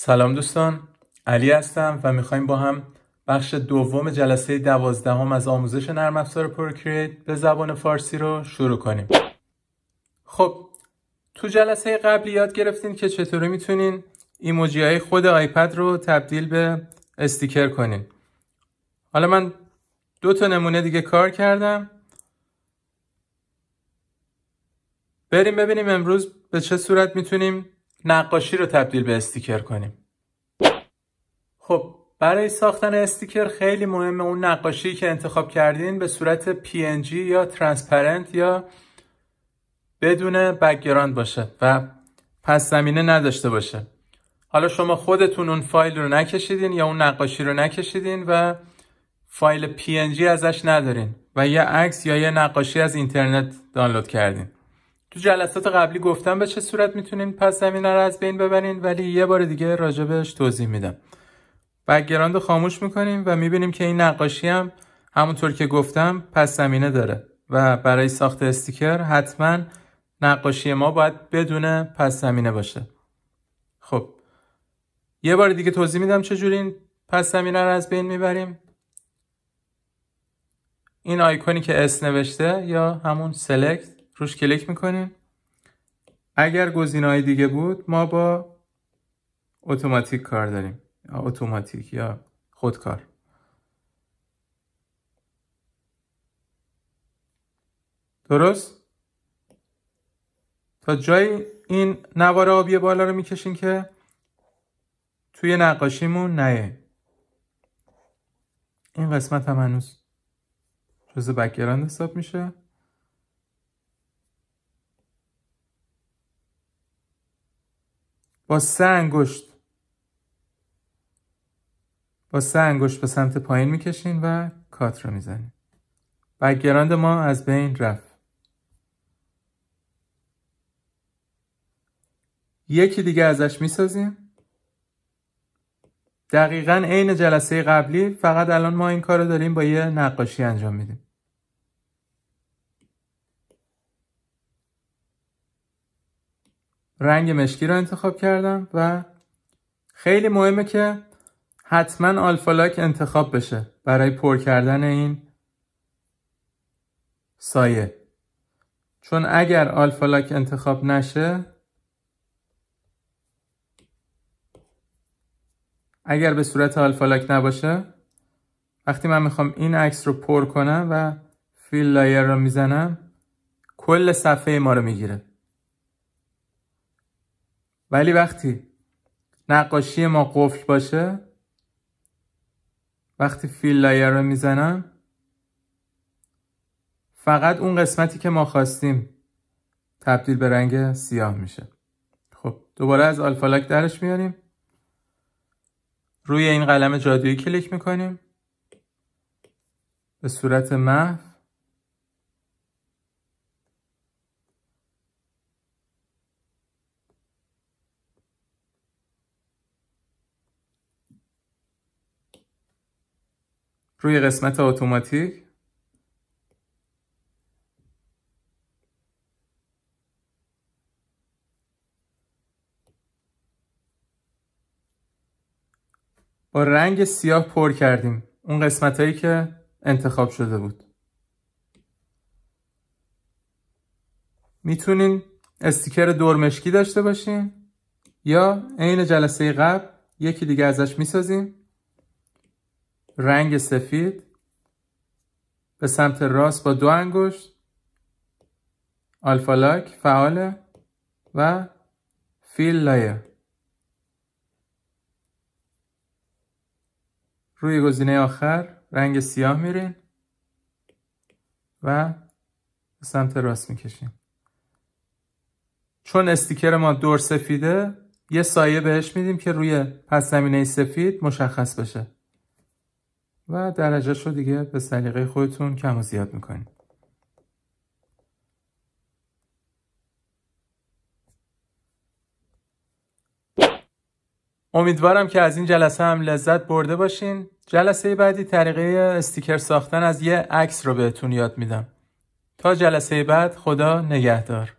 سلام دوستان علی هستم و میخوایم با هم بخش دوم جلسه دوازدهم از آموزش نرم افزار پروکریت به زبان فارسی رو شروع کنیم خب تو جلسه قبلی یاد گرفتین که چطوری میتونین ایموجی های خود آیپد رو تبدیل به استیکر کنین حالا من دو تا نمونه دیگه کار کردم بریم ببینیم امروز به چه صورت میتونیم نقاشی رو تبدیل به استیکر کنیم خب برای ساختن استیکر خیلی مهمه اون نقاشی که انتخاب کردین به صورت PNG یا ترانسپرنت یا بدون بکگراند باشه و پس زمینه نداشته باشه حالا شما خودتون اون فایل رو نکشیدین یا اون نقاشی رو نکشیدین و فایل PNG ازش ندارین و یه عکس یا یه نقاشی از اینترنت دانلود کردین تو جلسات قبلی گفتم به چه صورت میتونین پس زمینه رو از بین ببرین ولی یه بار دیگه راجبش توضیح میدم بگراند رو خاموش میکنیم و میبینیم که این نقاشی هم همونطور که گفتم پس زمینه داره و برای ساخت استیکر حتما نقاشی ما باید بدون پس زمینه باشه خب یه بار دیگه توضیح میدم چجوری این پس زمینه رو از بین میبریم این آیکونی که اس نوشته یا همون سلکت روش کلیک میکنیم اگر گزینه‌های دیگه بود ما با اتوماتیک کار داریم اتوماتیک یا خودکار درست تا جایی این نوار آبی بالا رو میکشین که توی نقاشیمون نیه این قسمت هم هنوز جزو بکگراند حساب میشه با سه انگشت با سه انگشت به سمت پایین میکشین و کات رو میزنین گراند ما از بین رفت یکی دیگه ازش میسازیم دقیقا عین جلسه قبلی فقط الان ما این کار رو داریم با یه نقاشی انجام میدیم رنگ مشکی رو انتخاب کردم و خیلی مهمه که حتما آلفالاک انتخاب بشه برای پر کردن این سایه چون اگر آلفالاک انتخاب نشه اگر به صورت آلفالاک نباشه وقتی من میخوام این عکس رو پر کنم و فیل لایر رو میزنم کل صفحه ما رو میگیره ولی وقتی نقاشی ما قفل باشه وقتی فیل لایر رو میزنم فقط اون قسمتی که ما خواستیم تبدیل به رنگ سیاه میشه خب دوباره از آلفالاک درش میاریم روی این قلم جادویی کلیک میکنیم به صورت محو روی قسمت اتوماتیک با رنگ سیاه پر کردیم اون قسمت هایی که انتخاب شده بود میتونین استیکر دورمشکی داشته باشین یا عین جلسه قبل یکی دیگه ازش میسازیم رنگ سفید به سمت راست با دو انگشت آلفا فعال فعاله و فیل لایر روی گزینه آخر رنگ سیاه میرین و به سمت راست میکشین چون استیکر ما دور سفیده یه سایه بهش میدیم که روی پس زمینه سفید مشخص بشه و درجهش رو دیگه به سلیقه خودتون کم و زیاد میکنید امیدوارم که از این جلسه هم لذت برده باشین جلسه بعدی طریقه استیکر ساختن از یه عکس رو بهتون یاد میدم تا جلسه بعد خدا نگهدار